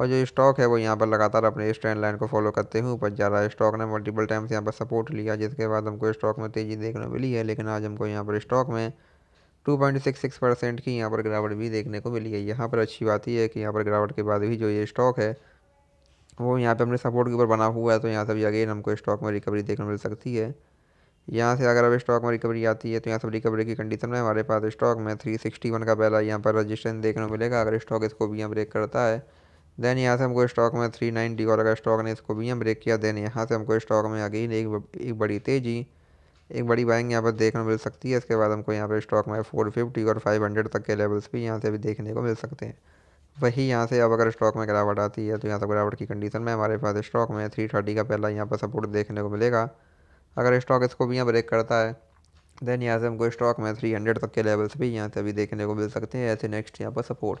और जो स्टॉक है वो यहाँ पर लगातार अपने इस ट्रेंड लाइन को फॉलो करते हुए ऊपर जा रहा है स्टॉक ने मल्टीपल टाइम्स यहाँ पर सपोर्ट लिया जिसके बाद हमको स्टॉक में तेज़ी देखने मिली है लेकिन आज हमको यहाँ पर स्टॉक में 2.66 परसेंट की यहाँ पर गिरावट भी देखने को मिली है यहाँ पर अच्छी बात यह है कि यहाँ पर गिरावट के बाद भी जो ये स्टॉक है वो यहाँ पर अपने सपोर्ट के ऊपर बना हुआ है तो यहाँ से भी अगेन हमको स्टॉक में रिकवरी देखने मिल सकती है यहाँ से अगर अब स्टॉक में रिकवरी आती है तो यहाँ से रिकवरी की कंडीशन में हमारे पास स्टॉक में वन का पहला यहाँ पर रजिस्ट्रेंस देखने को मिलेगा अगर स्टॉक इसको भी यहाँ ब्रेक करता है देन यहाँ से हमको स्टॉक में थ्री नाइन्टी डॉलर का स्टॉक ने इसको भी हम ब्रेक किया देन यहाँ से हमको स्टॉक में अगेन एक एक बड़ी तेज़ी एक बड़ी बाइंग यहाँ पर देखने को मिल सकती है इसके बाद हमको यहाँ पर स्टॉक में फोर फिफ्टी और फाइव हंड्रेड तक के लेवल्स भी यहाँ से भी देखने को मिल सकते हैं वही यहाँ से अब अगर स्टॉक में गिरावट आती है तो यहाँ से गिरावट की कंडीशन में हमारे पास स्टॉक में थ्री थर्टी का पहला यहाँ पर सपोर्ट देखने को मिलेगा अगर स्टॉक इसको भी यहाँ ब्रेक करता है देन यहाँ से हमको स्टॉक में थ्री हंड्रेड तक के लेवल्स भी यहाँ से अभी देखने को मिल सकते हैं ऐसे नेक्स्ट यहाँ पर सपोर्ट